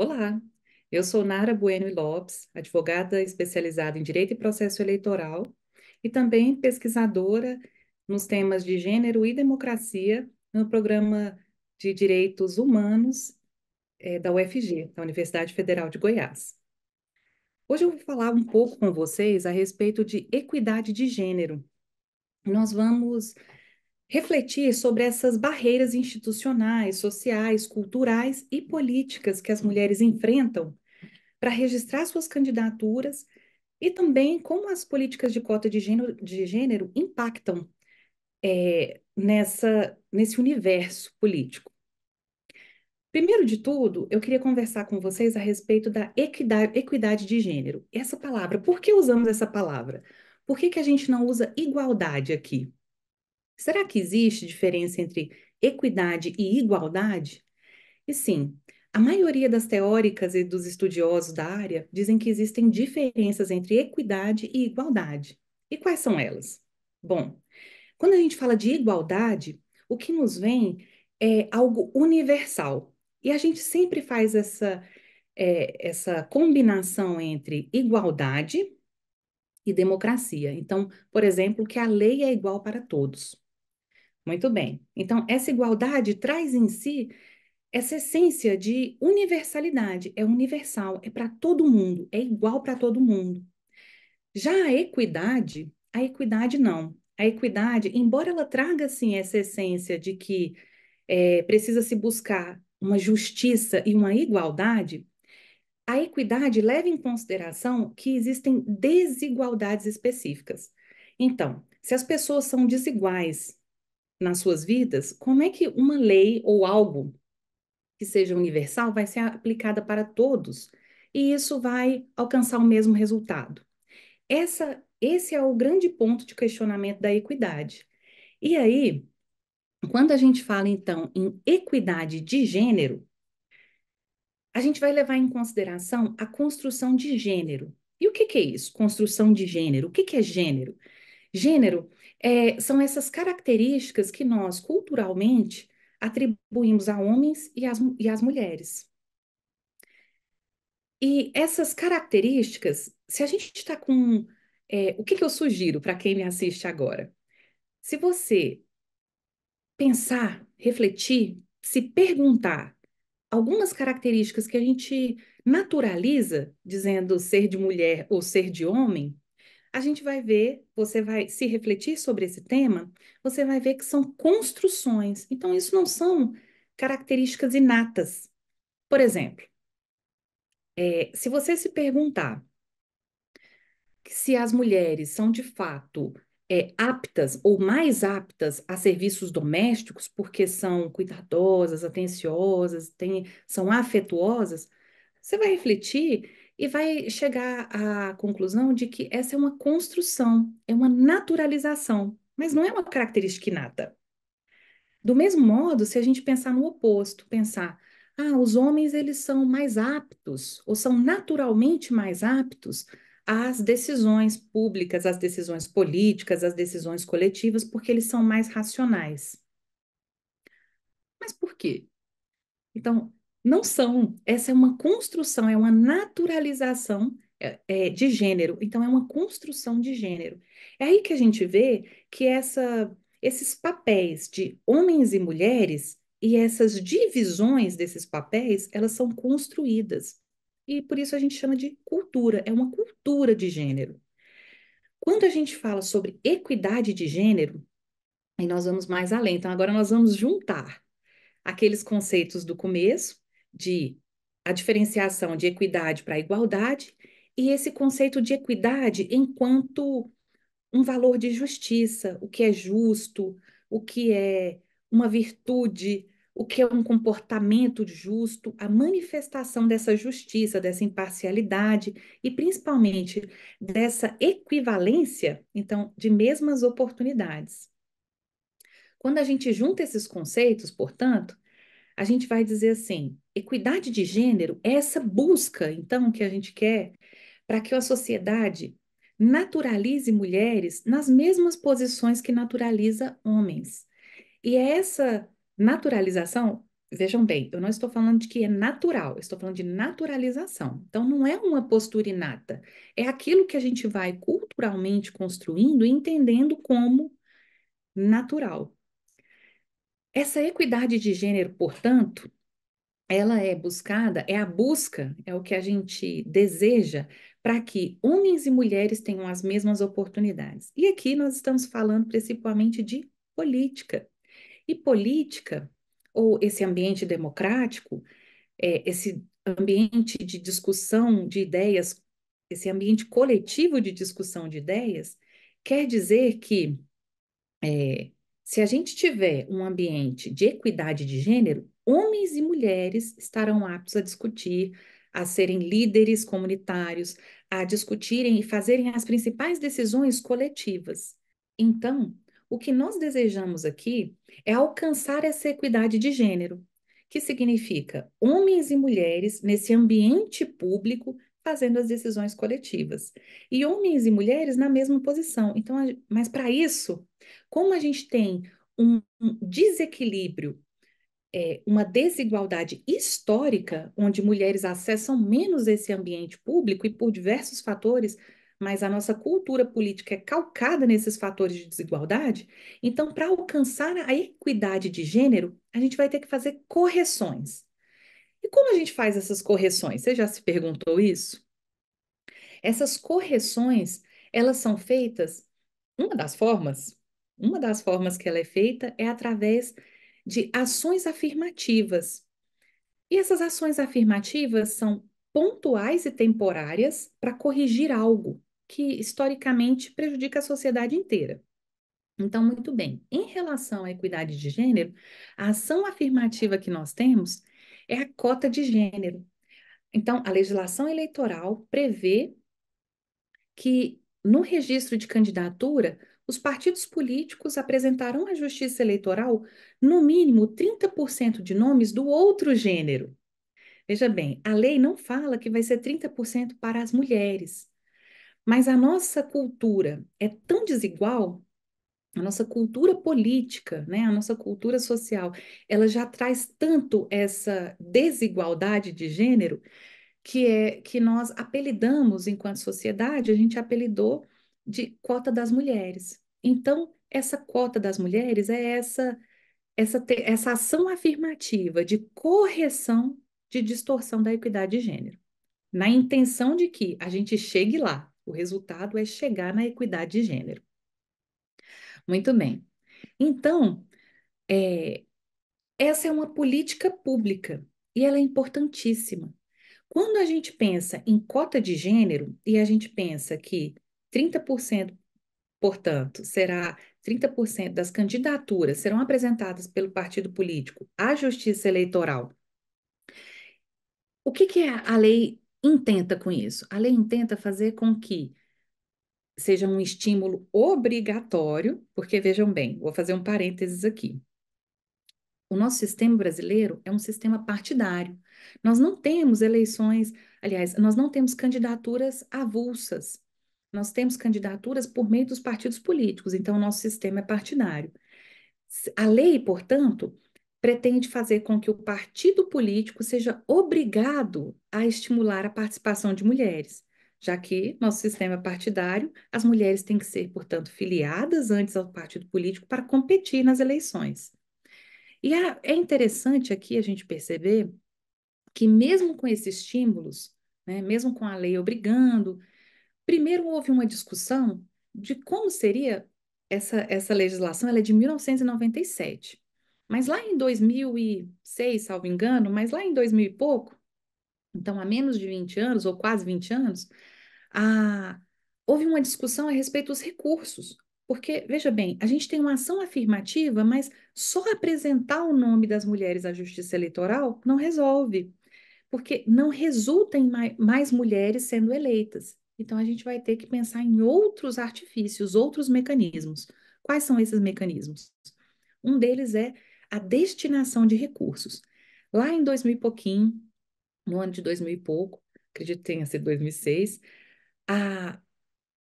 Olá, eu sou Nara Bueno Lopes, advogada especializada em Direito e Processo Eleitoral e também pesquisadora nos temas de gênero e democracia no programa de Direitos Humanos é, da UFG, da Universidade Federal de Goiás. Hoje eu vou falar um pouco com vocês a respeito de equidade de gênero. Nós vamos refletir sobre essas barreiras institucionais, sociais, culturais e políticas que as mulheres enfrentam para registrar suas candidaturas e também como as políticas de cota de gênero, de gênero impactam é, nessa, nesse universo político. Primeiro de tudo, eu queria conversar com vocês a respeito da equidade, equidade de gênero. Essa palavra, por que usamos essa palavra? Por que, que a gente não usa igualdade aqui? Será que existe diferença entre equidade e igualdade? E sim, a maioria das teóricas e dos estudiosos da área dizem que existem diferenças entre equidade e igualdade. E quais são elas? Bom, quando a gente fala de igualdade, o que nos vem é algo universal. E a gente sempre faz essa, é, essa combinação entre igualdade e democracia. Então, por exemplo, que a lei é igual para todos. Muito bem. Então, essa igualdade traz em si essa essência de universalidade. É universal, é para todo mundo, é igual para todo mundo. Já a equidade, a equidade não. A equidade, embora ela traga sim essa essência de que é, precisa se buscar uma justiça e uma igualdade, a equidade leva em consideração que existem desigualdades específicas. Então, se as pessoas são desiguais nas suas vidas, como é que uma lei ou algo que seja universal vai ser aplicada para todos e isso vai alcançar o mesmo resultado? Essa, esse é o grande ponto de questionamento da equidade. E aí, quando a gente fala então em equidade de gênero, a gente vai levar em consideração a construção de gênero. E o que, que é isso? Construção de gênero. O que, que é gênero? Gênero é, são essas características que nós, culturalmente, atribuímos a homens e às, e às mulheres. E essas características, se a gente está com. É, o que, que eu sugiro para quem me assiste agora? Se você pensar, refletir, se perguntar algumas características que a gente naturaliza, dizendo ser de mulher ou ser de homem, a gente vai ver, você vai se refletir sobre esse tema, você vai ver que são construções. Então, isso não são características inatas. Por exemplo, é, se você se perguntar se as mulheres são de fato é, aptas ou mais aptas a serviços domésticos, porque são cuidadosas, atenciosas, são afetuosas, você vai refletir e vai chegar à conclusão de que essa é uma construção, é uma naturalização, mas não é uma característica inata. Do mesmo modo, se a gente pensar no oposto, pensar, ah, os homens eles são mais aptos ou são naturalmente mais aptos às decisões públicas, às decisões políticas, às decisões coletivas, porque eles são mais racionais. Mas por quê? Então, não são. Essa é uma construção, é uma naturalização é, é, de gênero. Então, é uma construção de gênero. É aí que a gente vê que essa, esses papéis de homens e mulheres e essas divisões desses papéis, elas são construídas. E por isso a gente chama de cultura, é uma cultura de gênero. Quando a gente fala sobre equidade de gênero, e nós vamos mais além. Então, agora nós vamos juntar aqueles conceitos do começo, de a diferenciação de equidade para igualdade e esse conceito de equidade enquanto um valor de justiça, o que é justo, o que é uma virtude, o que é um comportamento justo, a manifestação dessa justiça, dessa imparcialidade e principalmente dessa equivalência, então, de mesmas oportunidades. Quando a gente junta esses conceitos, portanto, a gente vai dizer assim: equidade de gênero é essa busca, então, que a gente quer para que a sociedade naturalize mulheres nas mesmas posições que naturaliza homens. E é essa naturalização, vejam bem, eu não estou falando de que é natural, eu estou falando de naturalização. Então, não é uma postura inata, é aquilo que a gente vai culturalmente construindo e entendendo como natural. Essa equidade de gênero, portanto, ela é buscada, é a busca, é o que a gente deseja para que homens e mulheres tenham as mesmas oportunidades. E aqui nós estamos falando principalmente de política. E política, ou esse ambiente democrático, é, esse ambiente de discussão de ideias, esse ambiente coletivo de discussão de ideias, quer dizer que é, se a gente tiver um ambiente de equidade de gênero, homens e mulheres estarão aptos a discutir, a serem líderes comunitários, a discutirem e fazerem as principais decisões coletivas. Então, o que nós desejamos aqui é alcançar essa equidade de gênero, que significa homens e mulheres nesse ambiente público fazendo as decisões coletivas. E homens e mulheres na mesma posição. Então, mas para isso, como a gente tem um, um desequilíbrio, é, uma desigualdade histórica, onde mulheres acessam menos esse ambiente público e por diversos fatores, mas a nossa cultura política é calcada nesses fatores de desigualdade, então, para alcançar a equidade de gênero, a gente vai ter que fazer correções. E como a gente faz essas correções? Você já se perguntou isso? Essas correções, elas são feitas, uma das formas, uma das formas que ela é feita é através de ações afirmativas. E essas ações afirmativas são pontuais e temporárias para corrigir algo que historicamente prejudica a sociedade inteira. Então, muito bem, em relação à equidade de gênero, a ação afirmativa que nós temos é a cota de gênero. Então, a legislação eleitoral prevê que, no registro de candidatura, os partidos políticos apresentarão à Justiça Eleitoral, no mínimo, 30% de nomes do outro gênero. Veja bem, a lei não fala que vai ser 30% para as mulheres, mas a nossa cultura é tão desigual a nossa cultura política, né, a nossa cultura social, ela já traz tanto essa desigualdade de gênero que é que nós apelidamos enquanto sociedade, a gente apelidou de cota das mulheres. Então, essa cota das mulheres é essa essa, essa ação afirmativa de correção de distorção da equidade de gênero, na intenção de que a gente chegue lá. O resultado é chegar na equidade de gênero. Muito bem. Então, é, essa é uma política pública e ela é importantíssima. Quando a gente pensa em cota de gênero e a gente pensa que 30%, portanto, será 30% das candidaturas serão apresentadas pelo partido político à Justiça Eleitoral. O que, que a lei intenta com isso? A lei intenta fazer com que seja um estímulo obrigatório, porque vejam bem, vou fazer um parênteses aqui. O nosso sistema brasileiro é um sistema partidário. Nós não temos eleições, aliás, nós não temos candidaturas avulsas. Nós temos candidaturas por meio dos partidos políticos, então o nosso sistema é partidário. A lei, portanto, pretende fazer com que o partido político seja obrigado a estimular a participação de mulheres já que nosso sistema é partidário, as mulheres têm que ser, portanto, filiadas antes ao partido político para competir nas eleições. E é interessante aqui a gente perceber que, mesmo com esses estímulos, né, mesmo com a lei obrigando, primeiro houve uma discussão de como seria essa, essa legislação, ela é de 1997. Mas lá em 2006, salvo engano, mas lá em 2000 e pouco, então, há menos de 20 anos, ou quase 20 anos, a... houve uma discussão a respeito dos recursos. Porque, veja bem, a gente tem uma ação afirmativa, mas só apresentar o nome das mulheres à justiça eleitoral não resolve. Porque não resulta em mais mulheres sendo eleitas. Então, a gente vai ter que pensar em outros artifícios, outros mecanismos. Quais são esses mecanismos? Um deles é a destinação de recursos. Lá em 2000 e pouquinho, no ano de 2000 e pouco, acredito que tenha sido 2006, a,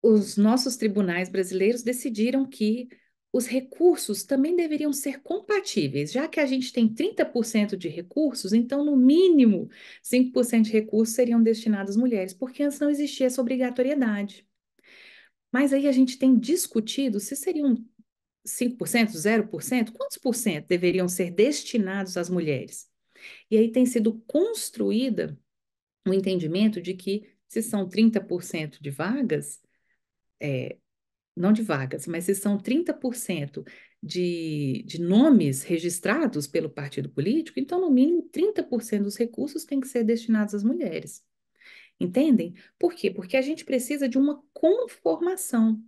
os nossos tribunais brasileiros decidiram que os recursos também deveriam ser compatíveis, já que a gente tem 30% de recursos, então no mínimo 5% de recursos seriam destinados às mulheres, porque antes não existia essa obrigatoriedade. Mas aí a gente tem discutido se seriam 5%, 0%, quantos por cento deveriam ser destinados às mulheres? E aí tem sido construída o um entendimento de que se são 30% de vagas, é, não de vagas, mas se são 30% de, de nomes registrados pelo partido político, então, no mínimo, 30% dos recursos têm que ser destinados às mulheres. Entendem? Por quê? Porque a gente precisa de uma conformação.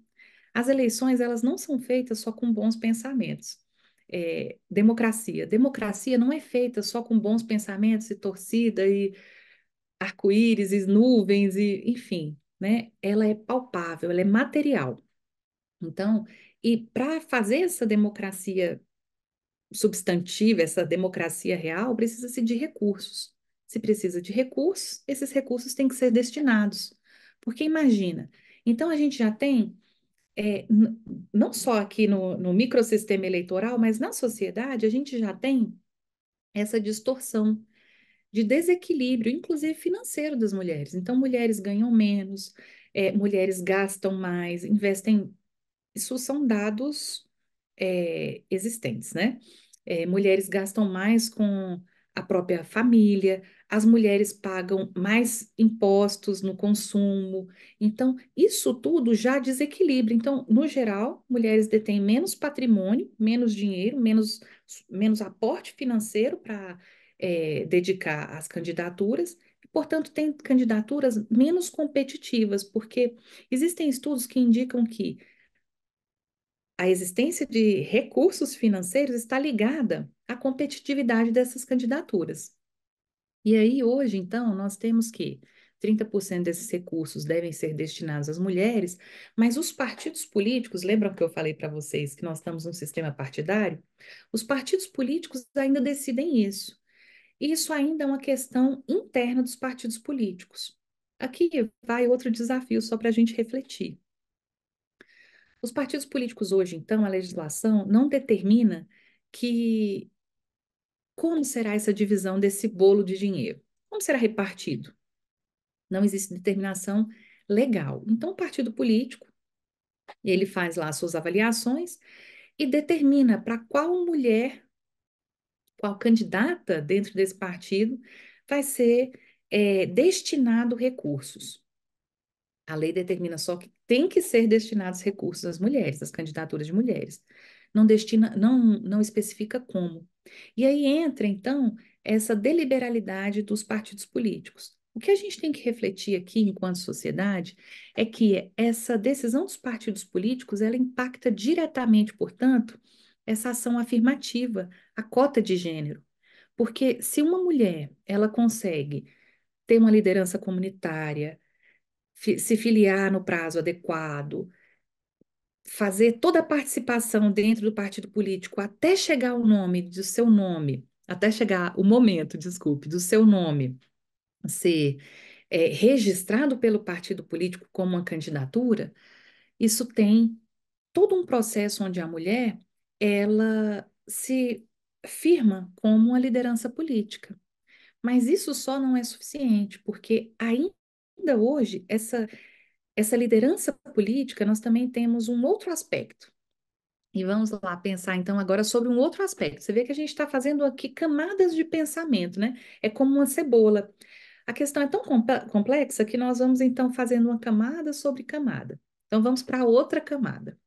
As eleições, elas não são feitas só com bons pensamentos é, democracia. Democracia não é feita só com bons pensamentos e torcida e arco-íris e nuvens e enfim, né? Ela é palpável, ela é material. Então, e para fazer essa democracia substantiva, essa democracia real, precisa-se de recursos. Se precisa de recursos, esses recursos têm que ser destinados. Porque imagina, então a gente já tem é, não só aqui no, no microsistema eleitoral, mas na sociedade, a gente já tem essa distorção de desequilíbrio, inclusive financeiro, das mulheres. Então, mulheres ganham menos, é, mulheres gastam mais, investem. Isso são dados é, existentes, né? É, mulheres gastam mais com a própria família, as mulheres pagam mais impostos no consumo. Então, isso tudo já desequilibra. Então, no geral, mulheres detêm menos patrimônio, menos dinheiro, menos, menos aporte financeiro para é, eh, dedicar às candidaturas. Portanto, tem candidaturas menos competitivas, porque existem estudos que indicam que a existência de recursos financeiros está ligada à competitividade dessas candidaturas. E aí, hoje, então, nós temos que 30% desses recursos devem ser destinados às mulheres, mas os partidos políticos, lembram que eu falei para vocês que nós estamos num sistema partidário? Os partidos políticos ainda decidem isso. E isso ainda é uma questão interna dos partidos políticos. Aqui vai outro desafio só para a gente refletir. Os partidos políticos hoje, então, a legislação não determina que como será essa divisão desse bolo de dinheiro? Como será repartido? Não existe determinação legal. Então, o partido político ele faz lá suas avaliações e determina para qual mulher, qual candidata dentro desse partido vai ser é, destinado recursos. A lei determina só que tem que ser destinados recursos às mulheres, às candidaturas de mulheres. Não destina, não, não especifica como. E aí entra, então, essa deliberalidade dos partidos políticos. O que a gente tem que refletir aqui enquanto sociedade é que essa decisão dos partidos políticos, ela impacta diretamente, portanto, essa ação afirmativa, a cota de gênero. Porque se uma mulher, ela consegue ter uma liderança comunitária, se filiar no prazo adequado, fazer toda a participação dentro do partido político até chegar o nome do seu nome, até chegar o momento, desculpe, do seu nome ser é, registrado pelo partido político como uma candidatura, isso tem todo um processo onde a mulher ela se firma como uma liderança política. Mas isso só não é suficiente, porque ainda hoje essa essa liderança política, nós também temos um outro aspecto. E vamos lá pensar então agora sobre um outro aspecto. Você vê que a gente está fazendo aqui camadas de pensamento, né? É como uma cebola. A questão é tão complexa que nós vamos então fazendo uma camada sobre camada. Então vamos para outra camada.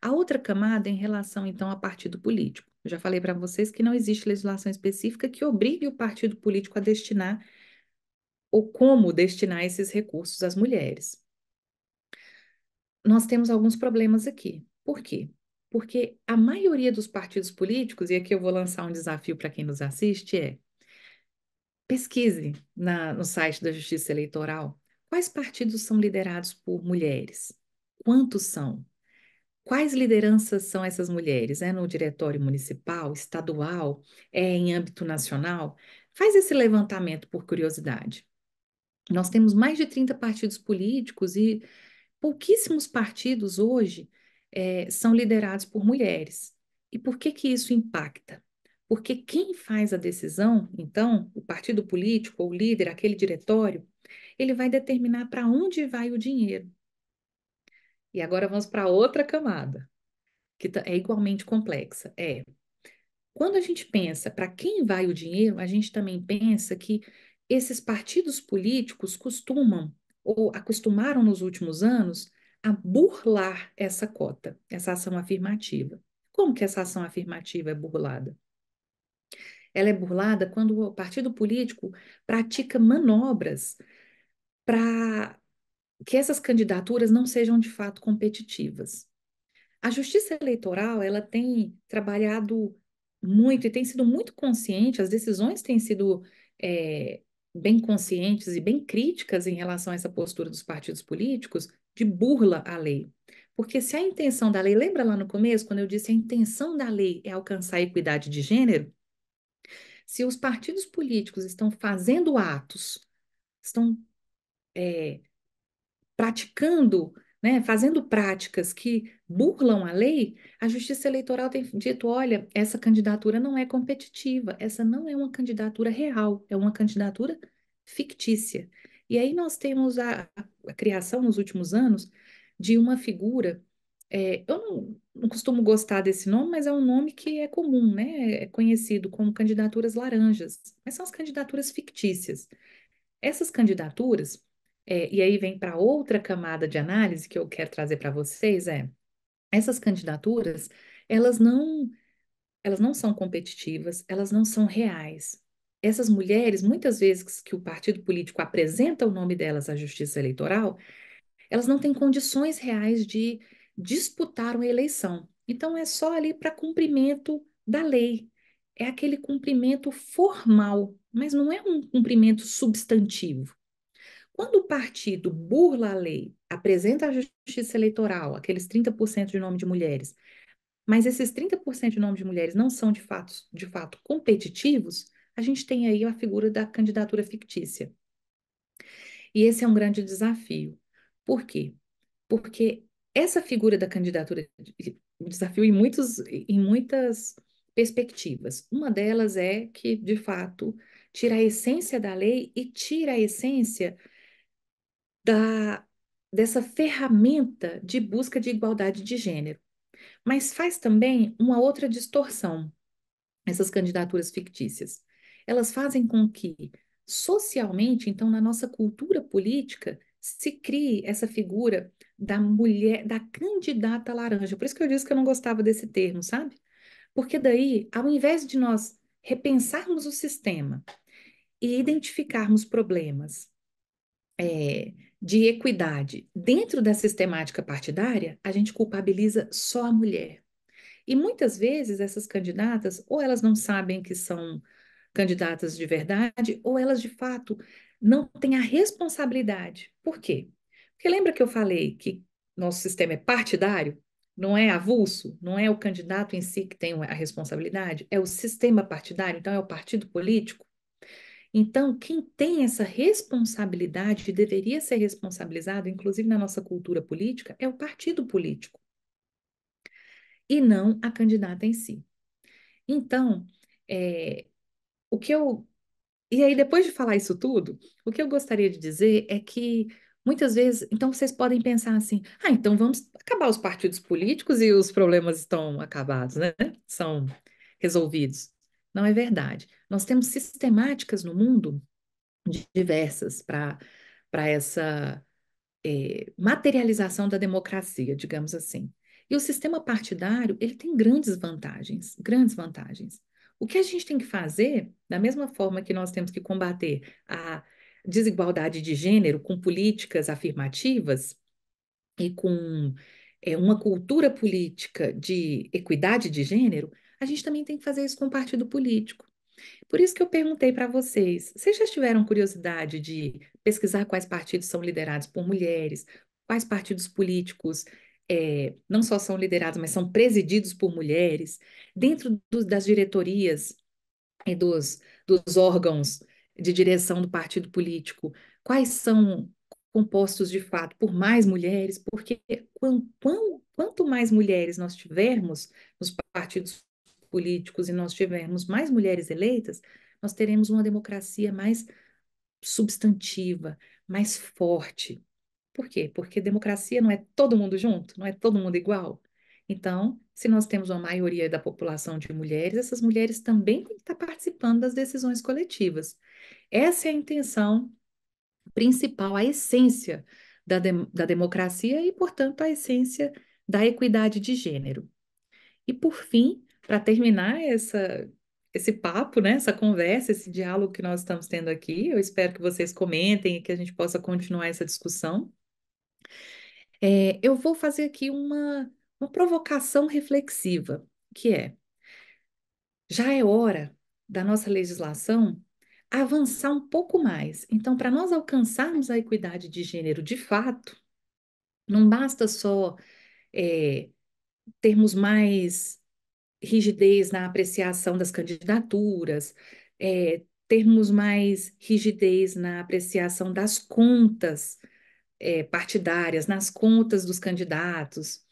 A outra camada é em relação então a partido político. Eu já falei para vocês que não existe legislação específica que obrigue o partido político a destinar ou como destinar esses recursos às mulheres nós temos alguns problemas aqui. Por quê? Porque a maioria dos partidos políticos, e aqui eu vou lançar um desafio para quem nos assiste, é pesquise na, no site da Justiça Eleitoral quais partidos são liderados por mulheres, quantos são, quais lideranças são essas mulheres? É no diretório municipal, estadual, é em âmbito nacional? Faz esse levantamento por curiosidade. Nós temos mais de 30 partidos políticos e pouquíssimos partidos hoje é, são liderados por mulheres. E por que, que isso impacta? Porque quem faz a decisão, então, o partido político ou o líder, aquele diretório, ele vai determinar para onde vai o dinheiro. E agora vamos para outra camada, que é igualmente complexa. É quando a gente pensa para quem vai o dinheiro, a gente também pensa que esses partidos políticos costumam ou acostumaram nos últimos anos a burlar essa cota, essa ação afirmativa. Como que essa ação afirmativa é burlada? Ela é burlada quando o partido político pratica manobras para que essas candidaturas não sejam de fato competitivas. A justiça eleitoral, ela tem trabalhado muito e tem sido muito consciente, as decisões têm sido é, bem conscientes e bem críticas em relação a essa postura dos partidos políticos de burla à lei. Porque se a intenção da lei, lembra lá no começo, quando eu disse a intenção da lei é alcançar a equidade de gênero? Se os partidos políticos estão fazendo atos, estão é, praticando né, fazendo práticas que burlam a lei, a Justiça Eleitoral tem dito: olha, essa candidatura não é competitiva, essa não é uma candidatura real, é uma candidatura fictícia. E aí nós temos a, a criação nos últimos anos de uma figura. É, eu não, não costumo gostar desse nome, mas é um nome que é comum, né? É conhecido como candidaturas laranjas, mas são as candidaturas fictícias. Essas candidaturas é, e aí vem para outra camada de análise que eu quero trazer para vocês é essas candidaturas elas não elas não são competitivas, elas não são reais. Essas mulheres, muitas vezes que o partido político apresenta o nome delas à justiça eleitoral, elas não têm condições reais de disputar uma eleição. Então é só ali para cumprimento da lei. É aquele cumprimento formal, mas não é um cumprimento substantivo. Quando o partido burla a lei, apresenta à justiça eleitoral aqueles 30% de nome de mulheres, mas esses 30% de nome de mulheres não são de fato, de fato competitivos, a gente tem aí a figura da candidatura fictícia. E esse é um grande desafio. Por quê? Porque essa figura da candidatura, um desafio em, muitos, em muitas perspectivas. Uma delas é que, de fato, tira a essência da lei e tira a essência da, dessa ferramenta de busca de igualdade de gênero. Mas faz também uma outra distorção, essas candidaturas fictícias. Elas fazem com que, socialmente, então, na nossa cultura política, se crie essa figura da mulher, da candidata laranja. Por isso que eu disse que eu não gostava desse termo, sabe? Porque daí, ao invés de nós repensarmos o sistema e identificarmos problemas, é, de equidade dentro da sistemática partidária, a gente culpabiliza só a mulher. E muitas vezes essas candidatas, ou elas não sabem que são candidatas de verdade, ou elas de fato não têm a responsabilidade. Por quê? Porque lembra que eu falei que nosso sistema é partidário? Não é avulso? Não é o candidato em si que tem a responsabilidade? É o sistema partidário? Então é o partido político? Então, quem tem essa responsabilidade, deveria ser responsabilizado, inclusive na nossa cultura política, é o partido político, e não a candidata em si. Então, é, o que eu. E aí, depois de falar isso tudo, o que eu gostaria de dizer é que Muitas vezes, então vocês podem pensar assim: ah, então vamos acabar os partidos políticos e os problemas estão acabados, né? São resolvidos. Não é verdade. Nós temos sistemáticas no mundo diversas para essa é, materialização da democracia, digamos assim. E o sistema partidário ele tem grandes vantagens, grandes vantagens. O que a gente tem que fazer, da mesma forma que nós temos que combater a desigualdade de gênero com políticas afirmativas e com é, uma cultura política de equidade de gênero, a gente também tem que fazer isso com o partido político. Por isso que eu perguntei para vocês: vocês já tiveram curiosidade de pesquisar quais partidos são liderados por mulheres, quais partidos políticos é, não só são liderados, mas são presididos por mulheres, dentro do, das diretorias e é, dos, dos órgãos de direção do partido político, quais são compostos de fato por mais mulheres, porque quanto, quanto mais mulheres nós tivermos nos partidos políticos e nós tivermos mais mulheres eleitas, nós teremos uma democracia mais substantiva, mais forte. Por quê? Porque democracia não é todo mundo junto, não é todo mundo igual. Então, se nós temos uma maioria da população de mulheres, essas mulheres também têm que estar participando das decisões coletivas. Essa é a intenção principal, a essência da, de da democracia e, portanto, a essência da equidade de gênero. E, por fim, para terminar essa, esse papo, né, essa conversa, esse diálogo que nós estamos tendo aqui. Eu espero que vocês comentem e que a gente possa continuar essa discussão. É, eu vou fazer aqui uma, uma provocação reflexiva, que é: já é hora da nossa legislação avançar um pouco mais. Então, para nós alcançarmos a equidade de gênero de fato, não basta só é, termos mais rigidez na apreciação das candidaturas, é, termos mais rigidez na apreciação das contas é, partidárias, nas contas dos candidatos,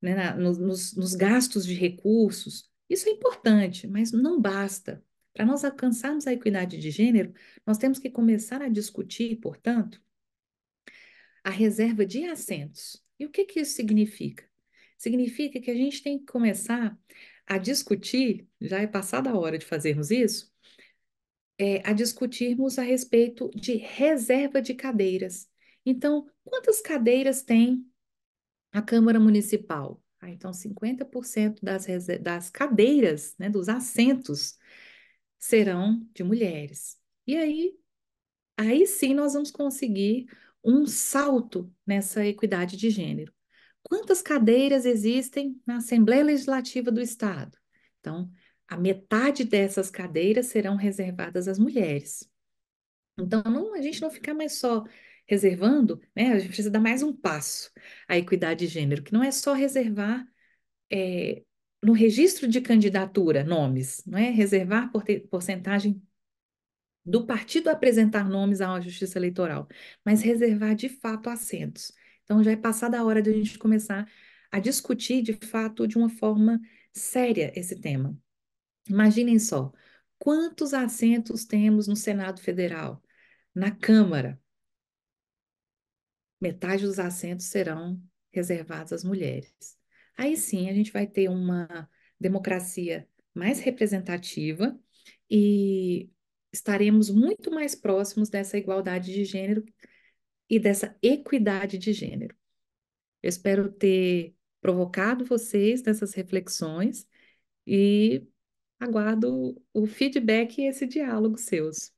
né, na, nos, nos gastos de recursos. Isso é importante, mas não basta. Para nós alcançarmos a equidade de gênero, nós temos que começar a discutir, portanto, a reserva de assentos. E o que, que isso significa? Significa que a gente tem que começar a discutir, já é passada a hora de fazermos isso, é, a discutirmos a respeito de reserva de cadeiras. Então, quantas cadeiras tem a Câmara Municipal? Ah, então, 50% das, das cadeiras, né, dos assentos, serão de mulheres. E aí, aí sim nós vamos conseguir um salto nessa equidade de gênero. Quantas cadeiras existem na Assembleia Legislativa do Estado? Então, a metade dessas cadeiras serão reservadas às mulheres. Então, não, a gente não ficar mais só reservando, né? A gente precisa dar mais um passo à equidade de gênero, que não é só reservar é, no registro de candidatura nomes, não é reservar por ter, porcentagem do partido apresentar nomes à Justiça Eleitoral, mas reservar de fato assentos. Então já é passada a hora de a gente começar a discutir de fato de uma forma séria esse tema. Imaginem só, quantos assentos temos no Senado Federal, na Câmara? Metade dos assentos serão reservados às mulheres. Aí sim a gente vai ter uma democracia mais representativa e estaremos muito mais próximos dessa igualdade de gênero e dessa equidade de gênero. Eu espero ter provocado vocês nessas reflexões e aguardo o feedback e esse diálogo seus.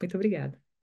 Muito obrigada.